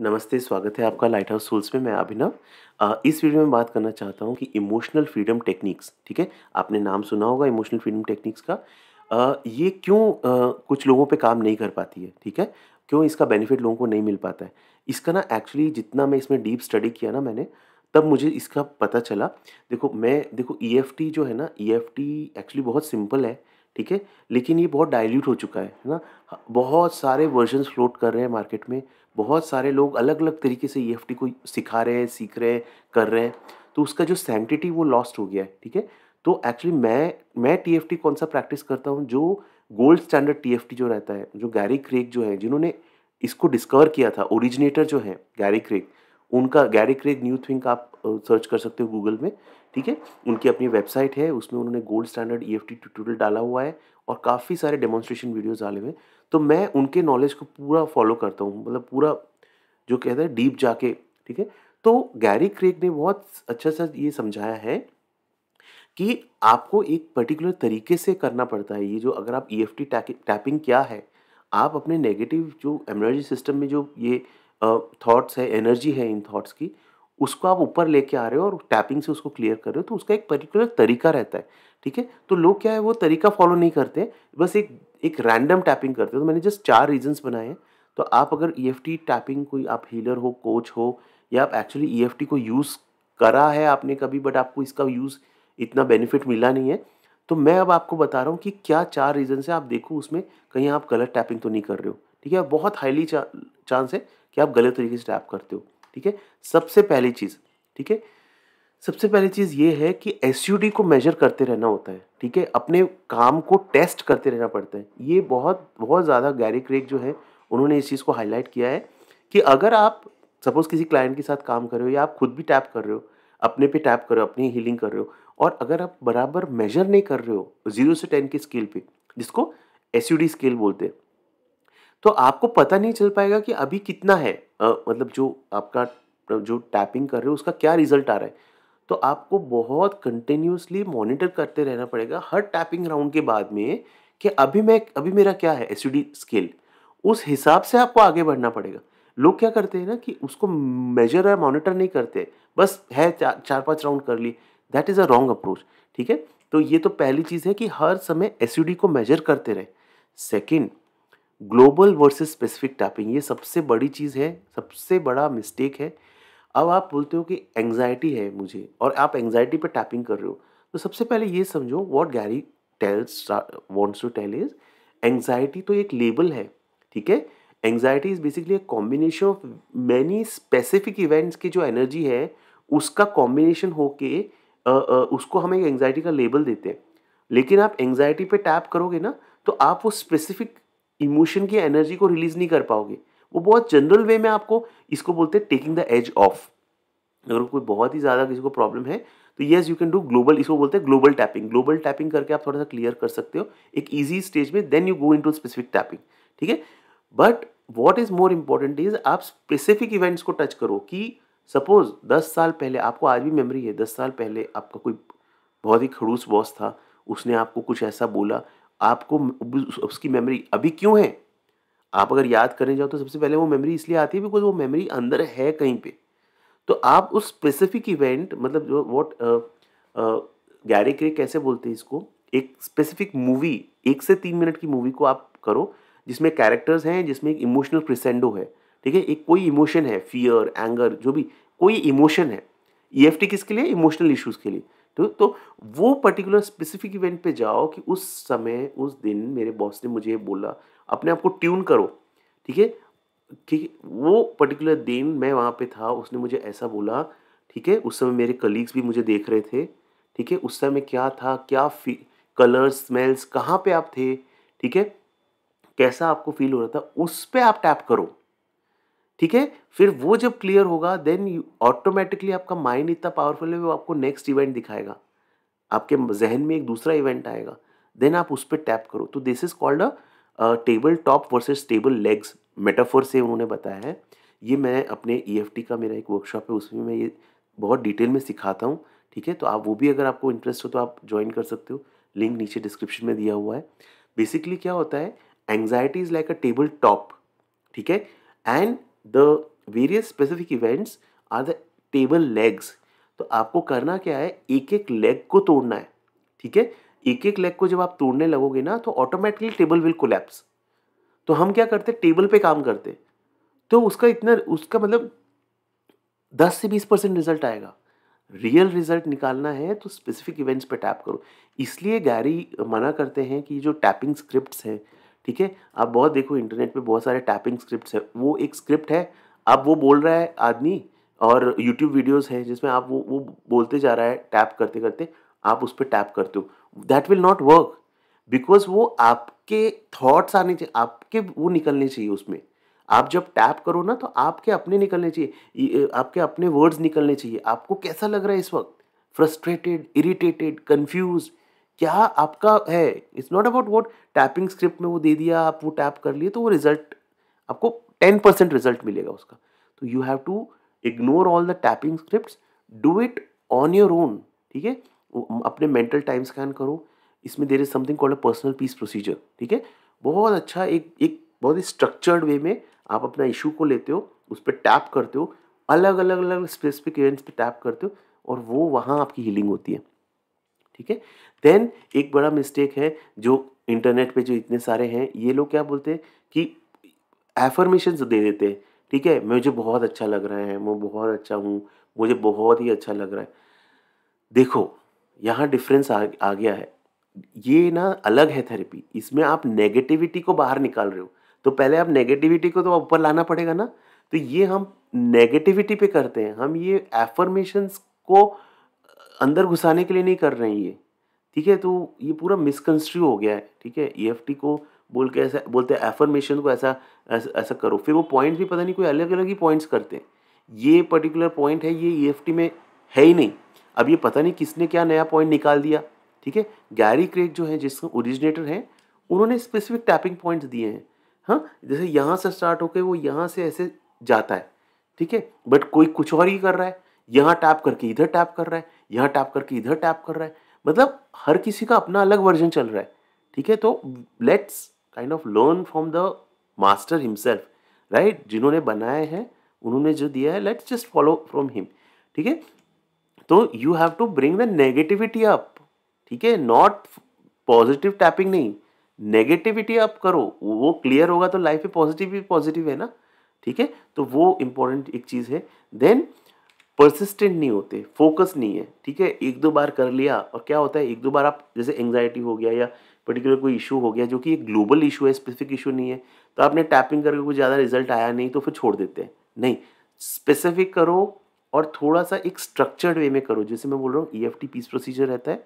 नमस्ते स्वागत है आपका लाइट हाउस सोल्स में मैं अभिनव इस वीडियो में बात करना चाहता हूँ कि इमोशनल फ्रीडम टेक्निक्स ठीक है आपने नाम सुना होगा इमोशनल फ्रीडम टेक्निक्स का आ, ये क्यों आ, कुछ लोगों पे काम नहीं कर पाती है ठीक है क्यों इसका बेनिफिट लोगों को नहीं मिल पाता है इसका ना एक्चुअली जितना मैं इसमें डीप स्टडी किया ना मैंने तब मुझे इसका पता चला देखो मैं देखो ई e जो है ना ई e एक्चुअली बहुत सिंपल है ठीक है लेकिन ये बहुत डायल्यूट हो चुका है ना बहुत सारे वर्जन फ्लोट कर रहे हैं मार्केट में बहुत सारे लोग अलग अलग तरीके से ई e को सिखा रहे हैं सीख रहे हैं कर रहे हैं तो उसका जो सेंटिटी वो लॉस्ट हो गया है ठीक है तो एक्चुअली मैं मैं टी कौन सा प्रैक्टिस करता हूँ जो गोल्ड स्टैंडर्ड टी जो रहता है जो गैरी क्रेक जो है जिन्होंने इसको डिस्कवर किया था ओरिजिनेटर जो है गैरी क्रेक उनका गैरी क्रेक न्यू थिंक आप सर्च कर सकते हो गूगल में ठीक है उनकी अपनी वेबसाइट है उसमें उन्होंने gold standard E F T tutorial डाला हुआ है और काफ़ी सारे डेमोन्स्ट्रेशन वीडियोज़ डाले हुए हैं तो मैं उनके नॉलेज को पूरा फॉलो करता हूँ मतलब पूरा जो कहते हैं डीप जाके ठीक है तो गैरी क्रेग ने बहुत अच्छा सा ये समझाया है कि आपको एक पर्टिकुलर तरीके से करना पड़ता है ये जो अगर आप ई e टैपिंग क्या है आप अपने नेगेटिव जो एमरजी सिस्टम में जो ये थॉट्स है एनर्जी है इन थॉट्स की उसको आप ऊपर लेके आ रहे हो और टैपिंग से उसको क्लियर कर रहे हो तो उसका एक पर्टिकुलर तरीका रहता है ठीक है तो लोग क्या है वो तरीका फॉलो नहीं करते बस एक एक रैंडम टैपिंग करते हो तो मैंने जस्ट चार रीजन्स बनाए हैं तो आप अगर ई एफ टी टैपिंग कोई आप हीलर हो कोच हो या आप एक्चुअली ई एफ टी को यूज़ करा है आपने कभी बट आपको इसका यूज़ इतना बेनिफिट मिला नहीं है तो मैं अब आपको बता रहा हूँ कि क्या चार रीज़न से आप देखो उसमें कहीं आप गलत टैपिंग तो नहीं कर रहे हो ठीक है बहुत हाईली चा चांस है कि आप गलत तरीके से टैप करते हो ठीक है सबसे पहली चीज़ ठीक है सबसे पहली चीज़ ये है कि एस को मेजर करते रहना होता है ठीक है अपने काम को टेस्ट करते रहना पड़ता है ये बहुत बहुत ज़्यादा गैरिक रेक जो है उन्होंने इस चीज़ को हाईलाइट किया है कि अगर आप सपोज़ किसी क्लाइंट के साथ काम कर रहे हो या आप खुद भी टैप कर रहे हो अपने पे टैप कर रहे हो अपनी हीलिंग कर रहे हो और अगर आप बराबर मेजर नहीं कर रहे हो जीरो से टेन की स्केल पे जिसको एस स्केल बोलते हैं तो आपको पता नहीं चल पाएगा कि अभी कितना है आ, मतलब जो आपका जो टैपिंग कर रहे हो उसका क्या रिजल्ट आ रहा है तो आपको बहुत कंटिन्यूसली मॉनिटर करते रहना पड़ेगा हर टैपिंग राउंड के बाद में कि अभी मैं अभी मेरा क्या है एस स्केल उस हिसाब से आपको आगे बढ़ना पड़ेगा लोग क्या करते हैं ना कि उसको मेजर या मॉनिटर नहीं करते बस है चार चार पाँच राउंड कर ली that is a wrong approach ठीक है तो ये तो पहली चीज़ है कि हर समय एस को मेजर करते रहे second global versus specific tapping ये सबसे बड़ी चीज़ है सबसे बड़ा मिस्टेक है अब आप बोलते हो कि एंग्जाइटी है मुझे और आप एंग्जाइटी पर टैपिंग कर रहे हो तो सबसे पहले ये समझो what Gary tells wants to tell is anxiety तो एक लेबल है ठीक है एंग्जाइटी इज बेसिकली एक combination of many specific events की जो एनर्जी है उसका कॉम्बिनेशन होके उसको हम एक एंग्जाइटी का लेबल देते हैं लेकिन आप एंग्जाइटी पे टैप करोगे ना तो आप वो स्पेसिफिक इमोशन की एनर्जी को रिलीज़ नहीं कर पाओगे वो बहुत जनरल वे में आपको इसको बोलते हैं टेकिंग द एज ऑफ अगर कोई बहुत ही ज़्यादा किसी को प्रॉब्लम है तो yes you can do global इसको बोलते हैं ग्लोबल टैपिंग ग्लोबल टैपिंग करके आप थोड़ा सा क्लियर कर सकते हो एक ईजी स्टेज में then you go into specific tapping ठीक है but what is more important is आप स्पेसिफिक इवेंट्स को टच करो कि सपोज दस साल पहले आपको आज भी मेमोरी है दस साल पहले आपका कोई बहुत ही खड़ूस बॉस था उसने आपको कुछ ऐसा बोला आपको उसकी मेमोरी अभी क्यों है आप अगर याद करने जाओ तो सबसे पहले वो मेमोरी इसलिए आती है बिकॉज वो मेमोरी अंदर है कहीं पे तो आप उस स्पेसिफिक इवेंट मतलब जो वॉट गैरे के कैसे बोलते हैं इसको एक स्पेसिफिक मूवी एक से तीन मिनट की मूवी को आप करो जिसमें कैरेक्टर्स हैं जिसमें एक इमोशनल प्रिसेंडो है ठीक है एक कोई इमोशन है फियर एंगर जो भी कोई इमोशन है ई e किसके लिए इमोशनल इश्यूज़ के लिए तो तो वो पर्टिकुलर स्पेसिफिक इवेंट पे जाओ कि उस समय उस दिन मेरे बॉस ने मुझे बोला अपने आप को ट्यून करो ठीक है ठीक है वो पर्टिकुलर दिन मैं वहाँ पे था उसने मुझे ऐसा बोला ठीक है उस समय मेरे कलीग्स भी मुझे देख रहे थे ठीक है उस समय क्या था क्या कलर्स स्मेल्स कहाँ पे आप थे ठीक है कैसा आपको फील हो रहा था उस पर आप टैप करो ठीक है फिर वो जब क्लियर होगा देन ऑटोमेटिकली आपका माइंड इतना पावरफुल है वो आपको नेक्स्ट इवेंट दिखाएगा आपके जहन में एक दूसरा इवेंट आएगा देन आप उस पर टैप करो तो this is called a table top versus table legs metaphor से उन्होंने बताया है ये मैं अपने ई e का मेरा एक वर्कशॉप है उसमें मैं ये बहुत डिटेल में सिखाता हूँ ठीक है तो आप वो भी अगर आपको इंटरेस्ट हो तो आप ज्वाइन कर सकते हो लिंक नीचे डिस्क्रिप्शन में दिया हुआ है बेसिकली क्या होता है anxiety is like a table top ठीक है and the various specific events are the table legs तो आपको करना क्या है एक एक लेग को तोड़ना है ठीक है एक एक लेग को जब आप तोड़ने लगोगे ना तो ऑटोमेटिकली टेबल विल कोलेप्स तो हम क्या करते टेबल पे काम करते तो उसका इतना उसका मतलब दस से बीस परसेंट रिजल्ट आएगा रियल रिजल्ट निकालना है तो स्पेसिफिक इवेंट्स पे टैप करो इसलिए गैरी मना करते हैं कि जो टैपिंग स्क्रिप्ट्स हैं ठीक है आप बहुत देखो इंटरनेट पे बहुत सारे टैपिंग स्क्रिप्ट्स हैं वो एक स्क्रिप्ट है अब वो बोल रहा है आदमी और यूट्यूब वीडियोज़ हैं जिसमें आप वो वो बोलते जा रहा है टैप करते करते आप उस पर टैप करते हो that will not work because वो आपके थॉट्स आने चाहिए आपके वो निकलने चाहिए उसमें आप जब टैप करो ना तो आपके अपने निकलने चाहिए आपके अपने वर्ड्स निकलने चाहिए आपको कैसा लग रहा है इस वक्त फ्रस्ट्रेटेड इरिटेटेड कन्फ्यूज क्या आपका है it's not about what tapping script में वो दे दिया आप वो टैप कर लिए तो वो रिजल्ट आपको टेन परसेंट रिजल्ट मिलेगा उसका तो you have to ignore all the tapping script do it on your own ठीक है अपने मेंटल टाइम स्कैन करो इसमें there is something called a personal peace procedure ठीक है बहुत अच्छा एक एक बहुत ही स्ट्रक्चर्ड वे में आप अपना इशू को लेते हो उस पर टैप करते हो अलग अलग अलग स्पेसिफिक इवेंट्स पे टैप करते हो और वो वहाँ आपकी हीलिंग होती है ठीक है देन एक बड़ा मिस्टेक है जो इंटरनेट पे जो इतने सारे हैं ये लोग क्या बोलते हैं कि एफर्मेशन दे देते हैं ठीक है मुझे बहुत अच्छा लग रहा है मैं बहुत अच्छा हूँ मुझे बहुत ही अच्छा लग रहा है देखो यहाँ डिफरेंस आ, आ गया है ये ना अलग है थेरेपी इसमें आप नेगेटिविटी को बाहर निकाल रहे हो तो पहले आप नेगेटिविटी को तो ऊपर लाना पड़ेगा ना तो ये हम नेगेटिविटी पे करते हैं हम ये एफर्मेशंस को अंदर घुसाने के लिए नहीं कर रहे हैं ये ठीक है तो ये पूरा मिसकंस्ट्रू हो गया है ठीक है ई e को बोल के ऐसा बोलते हैं एफर्मेशन को ऐसा ऐसा करो फिर वो पॉइंट्स भी पता नहीं कोई अलग अलग ही पॉइंट्स करते हैं ये पर्टिकुलर पॉइंट है ये ई e में है ही नहीं अब ये पता नहीं किसने क्या नया पॉइंट निकाल दिया ठीक है गैरी क्रेक जो है जिसके ओरिजिनेटर हैं उन्होंने स्पेसिफिक टैपिंग पॉइंट्स दिए हैं हाँ जैसे यहाँ से स्टार्ट होकर वो यहाँ से ऐसे जाता है ठीक है बट कोई कुछ और ही कर रहा है यहाँ टैप करके इधर टैप कर रहा है यहाँ टैप करके इधर टैप कर रहा है मतलब हर किसी का अपना अलग वर्जन चल रहा है ठीक है तो let's kind of learn from the master himself right जिन्होंने बनाए हैं उन्होंने जो दिया है let's just follow from him ठीक है तो you have to bring the negativity up ठीक है नॉट पॉजिटिव टैपिंग नहीं नेगेटिविटी आप करो वो क्लियर होगा तो लाइफ में पॉजिटिव भी पॉजिटिव है ना ठीक है तो वो इम्पोर्टेंट एक चीज़ है देन परसिस्टेंट नहीं होते फोकस नहीं है ठीक है एक दो बार कर लिया और क्या होता है एक दो बार आप जैसे एंगजाइटी हो गया या पर्टिकुलर कोई इशू हो गया जो कि एक ग्लोबल इशू है स्पेसिफिक इशू नहीं है तो आपने टैपिंग करके कुछ ज़्यादा रिजल्ट आया नहीं तो फिर छोड़ देते हैं नहीं स्पेसिफिक करो और थोड़ा सा एक स्ट्रक्चर्ड वे में करो जैसे मैं बोल रहा हूँ E F T peace procedure रहता है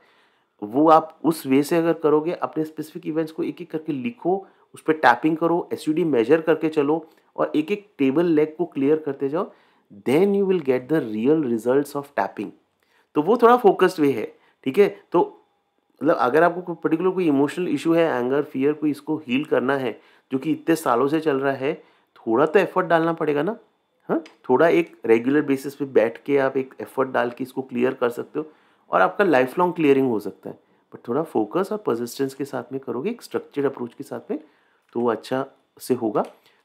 वो आप उस वे से अगर करोगे अपने स्पेसिफिक इवेंट्स को एक एक करके लिखो उस पर टैपिंग करो एस मेजर करके चलो और एक एक टेबल लेग को क्लियर करते जाओ then you will get the real result of tapping तो वो थोड़ा फोकस्ड वे है ठीक है तो मतलब अगर आपको कोई पर्टिकुलर कोई इमोशनल इशू है एंगर फियर कोई इसको हील करना है जो कि इतने सालों से चल रहा है थोड़ा तो एफर्ट डालना पड़ेगा ना हाँ थोड़ा एक रेगुलर बेसिस पे बैठ के आप एक एफर्ट डाल के इसको क्लियर कर सकते हो और आपका लाइफ लॉन्ग क्लियरिंग हो सकता है बट थोड़ा फोकस और परसिस्टेंस के साथ में करोगे एक स्ट्रक्चर्ड अप्रोच के साथ में तो वो अच्छा से होगा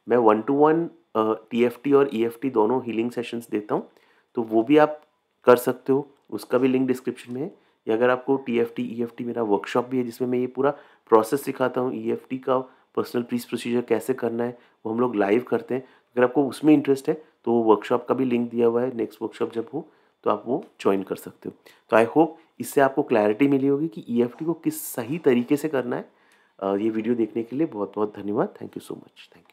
मैं वन टू वन टी और ई e दोनों हीलिंग सेशंस देता हूँ तो वो भी आप कर सकते हो उसका भी लिंक डिस्क्रिप्शन में है या अगर आपको T F T E F T मेरा वर्कशॉप भी है जिसमें मैं ये पूरा प्रोसेस सिखाता हूँ ई एफ टी का पर्सनल प्लीज प्रोसीजर कैसे करना है वो हम लोग लाइव करते हैं अगर आपको उसमें इंटरेस्ट है तो वर्कशॉप का भी लिंक दिया हुआ है नेक्स्ट वर्कशॉप जब हो तो आप वो ज्वाइन कर सकते हो तो आई होप इससे आपको क्लैरिटी मिली होगी कि ई e को किस सही तरीके से करना है ये वीडियो देखने के लिए बहुत बहुत धन्यवाद thank you so much thank you